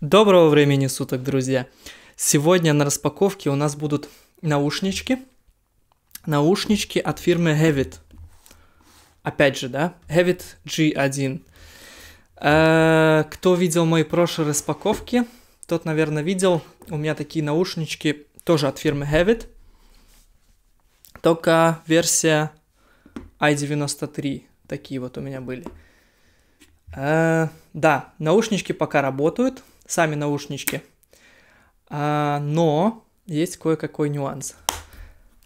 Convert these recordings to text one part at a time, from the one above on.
Доброго времени суток, друзья! Сегодня на распаковке у нас будут наушнички. Наушнички от фирмы Hevit. Опять же, да? Hevit G1. Э, кто видел мои прошлые распаковки, тот, наверное, видел. У меня такие наушнички тоже от фирмы Hevit. Только версия i93 такие вот у меня были. А, да, наушнички пока работают, сами наушнички. А, но есть кое-какой нюанс.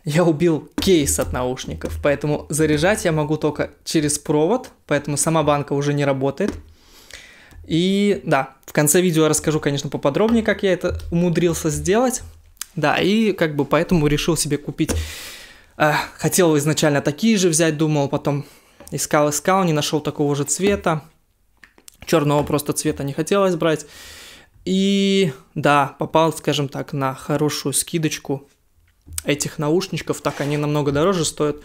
Я убил кейс от наушников, поэтому заряжать я могу только через провод, поэтому сама банка уже не работает. И да, в конце видео я расскажу, конечно, поподробнее, как я это умудрился сделать. Да, и как бы поэтому решил себе купить... Э, хотел изначально такие же взять, думал, потом Искал, искал, не нашел такого же цвета. Черного просто цвета не хотелось брать. И да, попал, скажем так, на хорошую скидочку этих наушничков. Так они намного дороже стоят.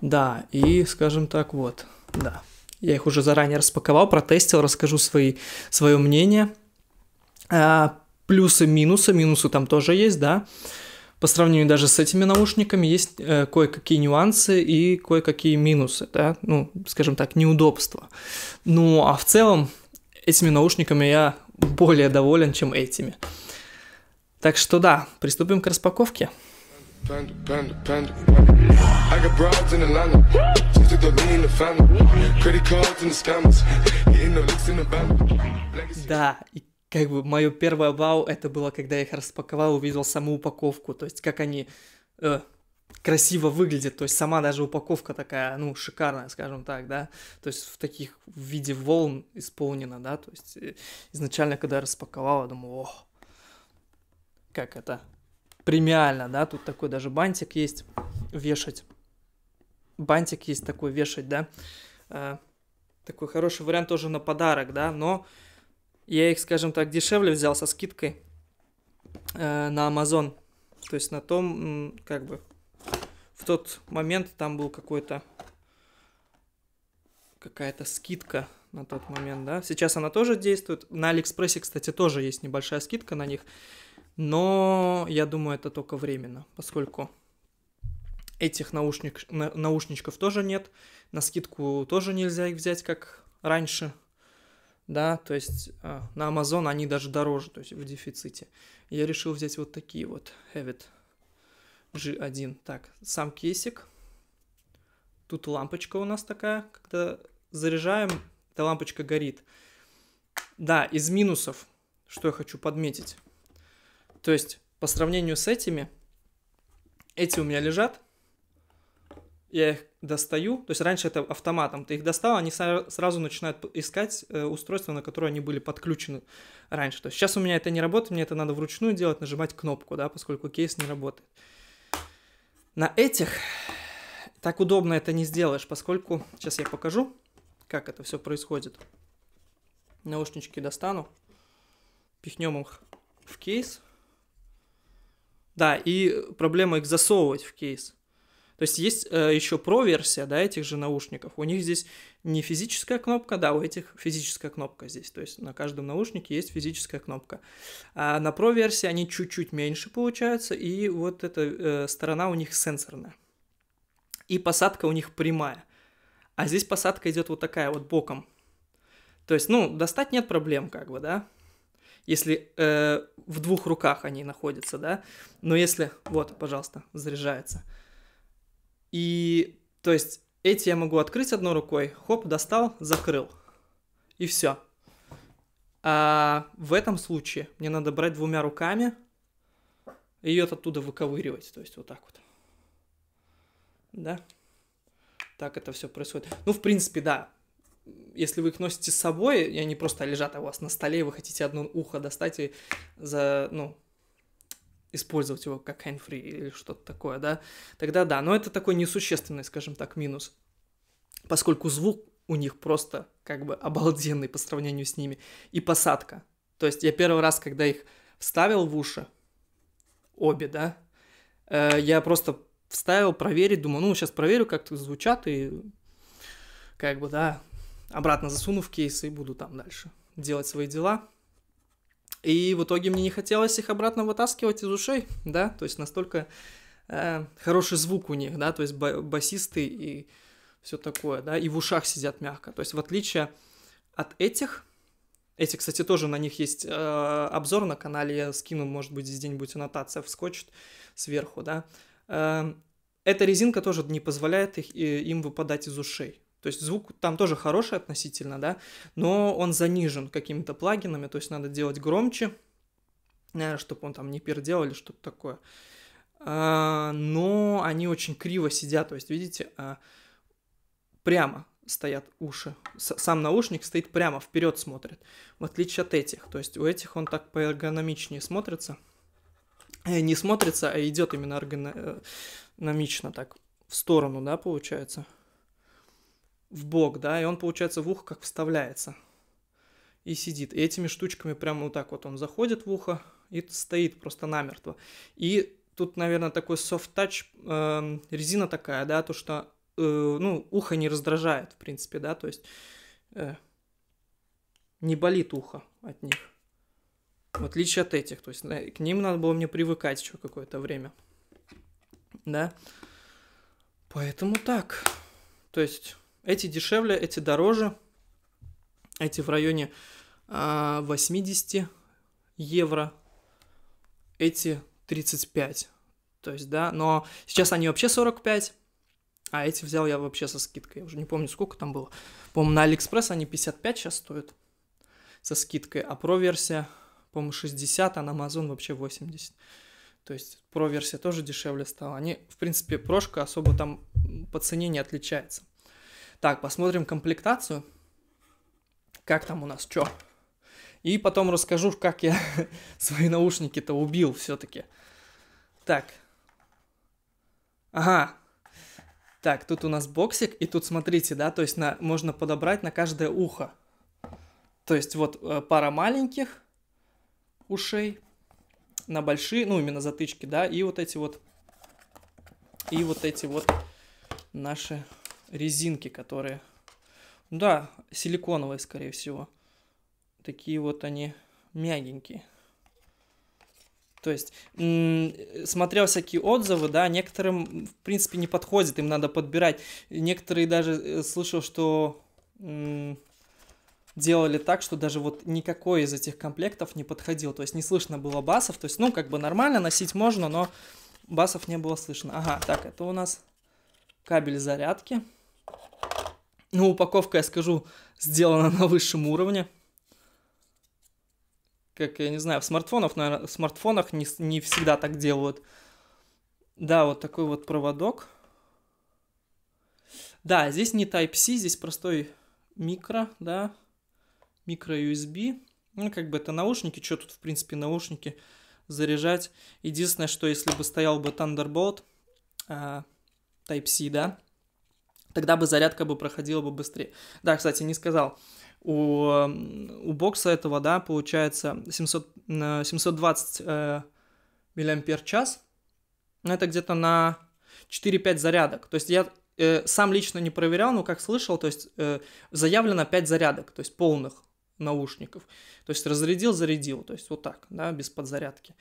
Да, и скажем так, вот, да. Я их уже заранее распаковал, протестил, расскажу свои, свое мнение. А, плюсы, минусы. Минусы там тоже есть, да по сравнению даже с этими наушниками есть э, кое-какие нюансы и кое-какие минусы, да, ну, скажем так, неудобства. Ну, а в целом этими наушниками я более доволен, чем этими. Так что да, приступим к распаковке. Да, и как бы мое первое вау, это было, когда я их распаковал, увидел саму упаковку, то есть как они э, красиво выглядят, то есть сама даже упаковка такая, ну, шикарная, скажем так, да, то есть в таких в виде волн исполнена, да, то есть э, изначально, когда я распаковал, я думал, ох, как это премиально, да, тут такой даже бантик есть, вешать, бантик есть такой вешать, да, э, такой хороший вариант тоже на подарок, да, но я их, скажем так, дешевле взял со скидкой э, на Amazon. То есть на том, как бы, в тот момент там был какой-то какая-то скидка на тот момент, да. Сейчас она тоже действует. На Алиэкспрессе, кстати, тоже есть небольшая скидка на них. Но я думаю, это только временно, поскольку этих наушник, наушничков тоже нет. На скидку тоже нельзя их взять, как раньше да, то есть а, на Amazon они даже дороже, то есть в дефиците. Я решил взять вот такие вот Havit G1. Так, сам кейсик. Тут лампочка у нас такая, когда заряжаем, эта лампочка горит. Да, из минусов, что я хочу подметить. То есть, по сравнению с этими, эти у меня лежат, я их достаю, то есть раньше это автоматом, ты их достал, они сразу начинают искать э, устройство, на которое они были подключены раньше. То есть сейчас у меня это не работает, мне это надо вручную делать, нажимать кнопку, да, поскольку кейс не работает. На этих так удобно это не сделаешь, поскольку... Сейчас я покажу, как это все происходит. Наушнички достану, пихнем их в кейс. Да, и э, проблема их засовывать в кейс. То есть есть э, еще про-версия, да, этих же наушников. У них здесь не физическая кнопка, да, у этих физическая кнопка здесь. То есть на каждом наушнике есть физическая кнопка. А на про-версии они чуть-чуть меньше получаются, и вот эта э, сторона у них сенсорная. И посадка у них прямая. А здесь посадка идет вот такая вот боком. То есть, ну, достать нет проблем, как бы, да если э, в двух руках они находятся, да, но если, вот, пожалуйста, заряжается, и, то есть, эти я могу открыть одной рукой, хоп, достал, закрыл. И все. А в этом случае мне надо брать двумя руками и ее оттуда выковыривать. То есть вот так вот. Да? Так это все происходит. Ну, в принципе, да. Если вы их носите с собой, и они просто лежат у вас на столе, и вы хотите одно ухо достать и за, ну, использовать его как hands или что-то такое, да, тогда да, но это такой несущественный, скажем так, минус, поскольку звук у них просто как бы обалденный по сравнению с ними, и посадка. То есть я первый раз, когда их вставил в уши, обе, да, э, я просто вставил проверить, думаю, ну, сейчас проверю, как звучат, и как бы, да, обратно засуну в кейс и буду там дальше делать свои дела. И в итоге мне не хотелось их обратно вытаскивать из ушей, да, то есть настолько э, хороший звук у них, да, то есть басисты и все такое, да, и в ушах сидят мягко. То есть в отличие от этих, эти, кстати, тоже на них есть э, обзор на канале, я скину, может быть, здесь где-нибудь аннотация вскочит сверху, да. Э, эта резинка тоже не позволяет их, э, им выпадать из ушей. То есть звук там тоже хороший относительно, да, но он занижен какими-то плагинами, то есть надо делать громче, наверное, чтобы он там не пердел или что-то такое. А, но они очень криво сидят, то есть, видите, а, прямо стоят уши. Сам наушник стоит прямо, вперед смотрит, в отличие от этих. То есть у этих он так поэргономичнее смотрится. Э, не смотрится, а идет именно эргономично э, так, в сторону, да, получается в бок, да, и он, получается, в ухо как вставляется и сидит. И этими штучками прямо вот так вот он заходит в ухо и стоит просто намертво. И тут, наверное, такой soft-touch, э, эм, резина такая, да, то, что, э, ну, ухо не раздражает, в принципе, да, то есть э, не болит ухо от них. В отличие от этих, то есть э, к ним надо было мне привыкать еще какое-то время, да. Поэтому так, то есть эти дешевле, эти дороже. Эти в районе 80 а, евро. Эти 35. То есть, да, но сейчас они вообще 45. А эти взял я вообще со скидкой. Я уже не помню, сколько там было. По-моему, на Алиэкспресс они 55 сейчас стоят со скидкой. А Pro-версия, по-моему, 60, а на Amazon вообще 80. То есть Pro-версия тоже дешевле стала. Они, в принципе, прошка особо там по цене не отличается. Так, посмотрим комплектацию. Как там у нас, чё? И потом расскажу, как я свои наушники-то убил все-таки. Так. Ага. Так, тут у нас боксик, и тут смотрите, да, то есть на, можно подобрать на каждое ухо. То есть вот э, пара маленьких ушей на большие, ну именно затычки, да, и вот эти вот, и вот эти вот наши резинки, которые... Ну да, силиконовые, скорее всего. Такие вот они мягенькие. То есть, смотрел всякие отзывы, да, некоторым, в принципе, не подходит, им надо подбирать. Некоторые даже э, слышал, что делали так, что даже вот никакой из этих комплектов не подходил. То есть, не слышно было басов. То есть, ну, как бы нормально носить можно, но басов не было слышно. Ага, так, это у нас кабель зарядки. Ну, упаковка, я скажу, сделана на высшем уровне. Как, я не знаю, в смартфонах, наверное, в смартфонах не, не всегда так делают. Да, вот такой вот проводок. Да, здесь не Type-C, здесь простой микро, да, микро-USB. Ну, как бы это наушники, что тут, в принципе, наушники заряжать. Единственное, что если бы стоял бы Thunderbolt, а, Type-C, да, тогда бы зарядка бы проходила бы быстрее. Да, кстати, не сказал. У, у бокса этого, да, получается 700, 720 э, миллиампер-час. Ну, это где-то на 4-5 зарядок. То есть я э, сам лично не проверял, но как слышал, то есть э, заявлено 5 зарядок, то есть полных наушников. То есть разрядил, зарядил, то есть вот так, да, без подзарядки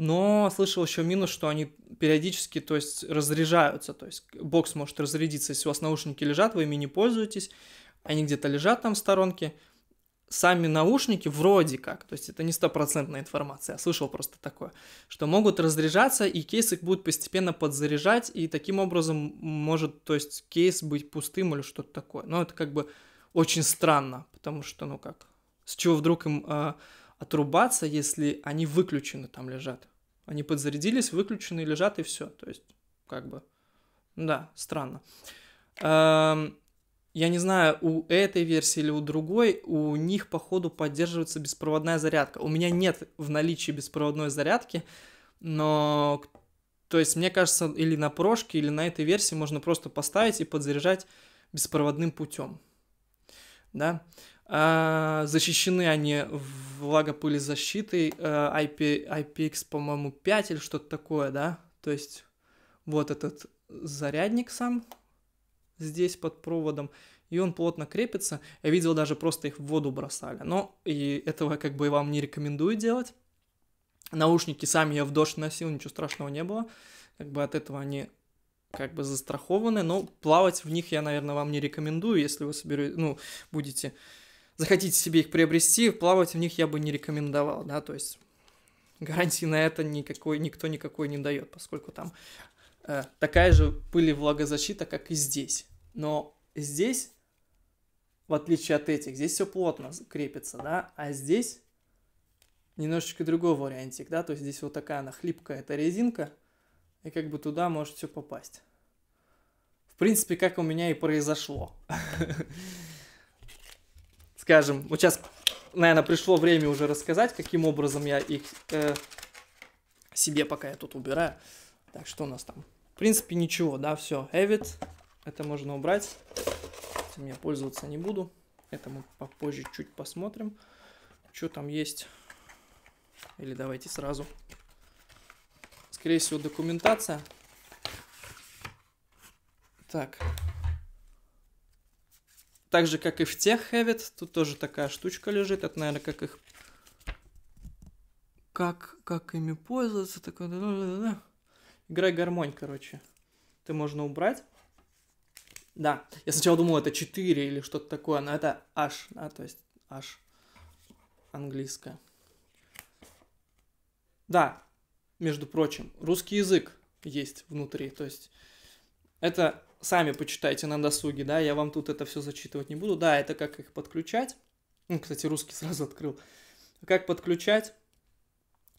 но слышал еще минус, что они периодически, то есть, разряжаются, то есть, бокс может разрядиться, если у вас наушники лежат, вы ими не пользуетесь, они где-то лежат там в сторонке, сами наушники вроде как, то есть это не стопроцентная информация, я слышал просто такое, что могут разряжаться, и кейс их будет постепенно подзаряжать, и таким образом может, то есть, кейс быть пустым или что-то такое. Но это как бы очень странно, потому что, ну как, с чего вдруг им а, отрубаться, если они выключены там лежат? Они подзарядились, выключены, лежат и все. То есть, как бы, да, странно. Эм, я не знаю, у этой версии или у другой, у них, походу, поддерживается беспроводная зарядка. У меня нет в наличии беспроводной зарядки, но, то есть, мне кажется, или на прошке, или на этой версии можно просто поставить и подзаряжать беспроводным путем. Да? А, защищены они влагопылезащитой э, IP, IPX, по-моему, 5 или что-то такое, да? То есть вот этот зарядник сам здесь под проводом, и он плотно крепится. Я видел, даже просто их в воду бросали. Но и этого как бы я вам не рекомендую делать. Наушники сами я в дождь носил, ничего страшного не было. Как бы от этого они как бы застрахованы, но плавать в них я, наверное, вам не рекомендую, если вы соберете, ну, будете захотите себе их приобрести, плавать в них я бы не рекомендовал, да, то есть гарантии на это никакой, никто никакой не дает, поскольку там э, такая же пылевлагозащита, как и здесь. Но здесь, в отличие от этих, здесь все плотно крепится, да, а здесь немножечко другой вариантик, да, то есть здесь вот такая она хлипкая, эта резинка, и как бы туда может все попасть. В принципе, как у меня и произошло. скажем, вот сейчас, наверное, пришло время уже рассказать, каким образом я их э, себе пока я тут убираю. Так, что у нас там? В принципе, ничего, да, все. Эвид, это можно убрать. я пользоваться не буду. Это мы попозже чуть посмотрим, что там есть. Или давайте сразу. Скорее всего, документация. Так, так же, как и в тех Хэвит, тут тоже такая штучка лежит. Это, наверное, как их... Как, как ими пользоваться, такое... Играй гармонь, короче. Ты можно убрать. Да, я сначала думал, это 4 или что-то такое, но это H да, то есть H английское. Да, между прочим, русский язык есть внутри, то есть это сами почитайте на досуге, да, я вам тут это все зачитывать не буду. Да, это как их подключать. Ну, кстати, русский сразу открыл. Как подключать,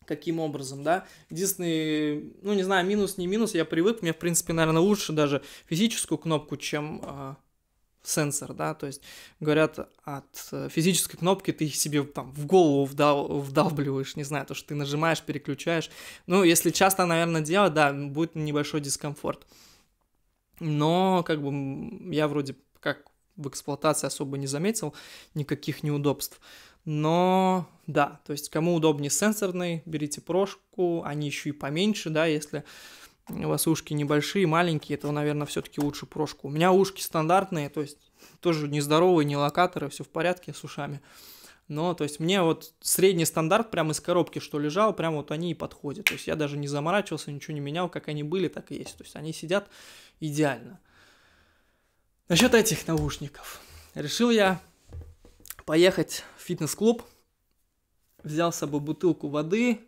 каким образом, да. Единственный, ну, не знаю, минус, не минус, я привык, мне, в принципе, наверное, лучше даже физическую кнопку, чем э, сенсор, да, то есть, говорят, от физической кнопки ты себе там в голову вдав, вдавливаешь, не знаю, то, что ты нажимаешь, переключаешь. Ну, если часто, наверное, делать, да, будет небольшой дискомфорт но как бы я вроде как в эксплуатации особо не заметил никаких неудобств. Но да, то есть кому удобнее сенсорный, берите прошку, они еще и поменьше, да, если у вас ушки небольшие, маленькие, то, наверное, все-таки лучше прошку. У меня ушки стандартные, то есть тоже нездоровые, не локаторы, все в порядке с ушами. Но, то есть, мне вот средний стандарт прямо из коробки, что лежал, прям вот они и подходят. То есть, я даже не заморачивался, ничего не менял, как они были, так и есть. То есть, они сидят идеально. Насчет этих наушников. Решил я поехать в фитнес-клуб. Взял с собой бутылку воды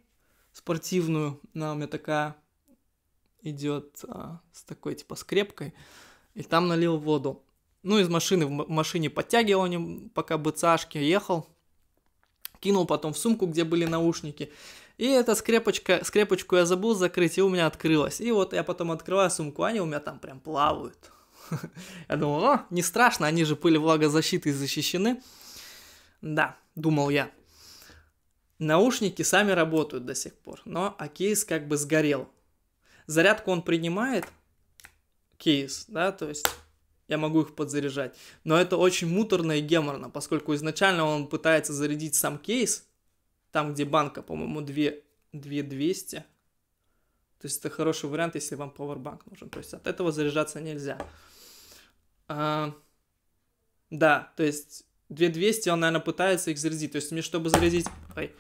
спортивную. Она у меня такая идет а, с такой типа скрепкой. И там налил воду. Ну, из машины, в машине подтягивал, пока бы цашки ехал кинул потом в сумку, где были наушники. И эта скрепочка, скрепочку я забыл закрыть, и у меня открылась. И вот я потом открываю сумку, они у меня там прям плавают. Я думал, о, не страшно, они же были влагозащитой защищены. Да, думал я. Наушники сами работают до сих пор, но а кейс как бы сгорел. Зарядку он принимает, кейс, да, то есть я могу их подзаряжать. Но это очень муторно и геморно, поскольку изначально он пытается зарядить сам кейс, там, где банка, по-моему, 2, 2200. То есть это хороший вариант, если вам Powerbank нужен. То есть от этого заряжаться нельзя. А, да, то есть 2200 он, наверное, пытается их зарядить. То есть мне, чтобы зарядить... Ой,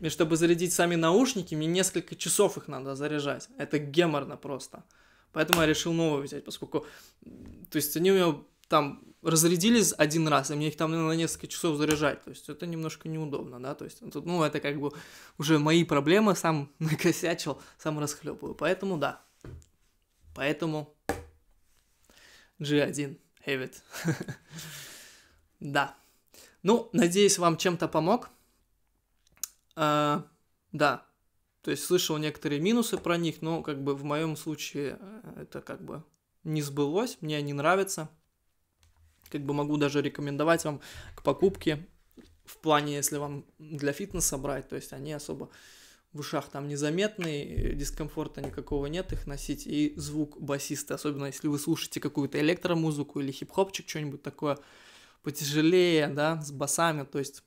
мне, чтобы зарядить сами наушники, мне несколько часов их надо заряжать. Это геморно просто. Поэтому я решил новую взять, поскольку... То есть они у меня там разрядились один раз, и мне их там на несколько часов заряжать. То есть это немножко неудобно, да. То есть, ну, ну это как бы уже мои проблемы, сам накосячил, сам расхлебываю. Поэтому да. Поэтому G1 Heavy. да. Ну, надеюсь, вам чем-то помог. А, да, то есть слышал некоторые минусы про них, но как бы в моем случае э, это как бы не сбылось, мне они нравятся. Как бы могу даже рекомендовать вам к покупке в плане, если вам для фитнеса брать, то есть они особо в ушах там незаметные, э, дискомфорта никакого нет их носить, и звук басиста, особенно если вы слушаете какую-то электромузыку или хип-хопчик, что-нибудь такое потяжелее, да, с басами, то есть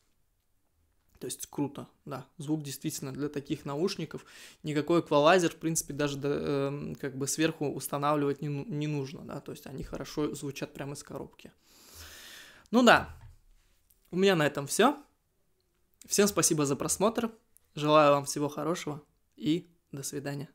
то есть круто, да. Звук действительно для таких наушников. Никакой эквалайзер, в принципе, даже э, как бы сверху устанавливать не, ну, не нужно, да. То есть они хорошо звучат прямо из коробки. Ну да, у меня на этом все. Всем спасибо за просмотр. Желаю вам всего хорошего и до свидания.